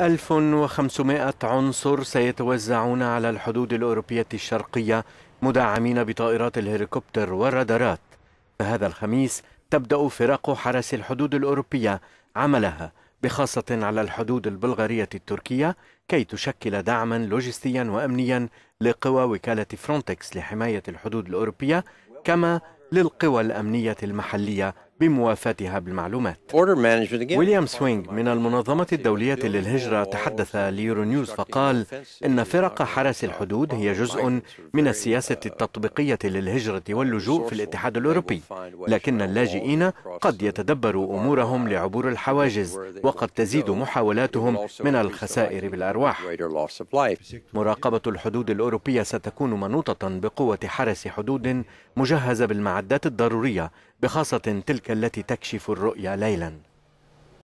1500 عنصر سيتوزعون على الحدود الأوروبية الشرقية مدعمين بطائرات الهليكوبتر والرادارات فهذا الخميس تبدأ فرق حرس الحدود الأوروبية عملها بخاصة على الحدود البلغارية التركية كي تشكل دعما لوجستيا وأمنيا لقوى وكالة فرونتكس لحماية الحدود الأوروبية كما للقوى الأمنية المحلية بموافاتها بالمعلومات ويليام سوينغ من المنظمة الدولية للهجرة تحدث ليورونيوز فقال إن فرق حرس الحدود هي جزء من السياسة التطبيقية للهجرة واللجوء في الاتحاد الأوروبي لكن اللاجئين قد يتدبروا أمورهم لعبور الحواجز وقد تزيد محاولاتهم من الخسائر بالأرواح مراقبة الحدود الأوروبية ستكون منوطة بقوة حرس حدود مجهزة بالمعدات الضرورية بخاصة تلك التي تكشف الرؤيا ليلاً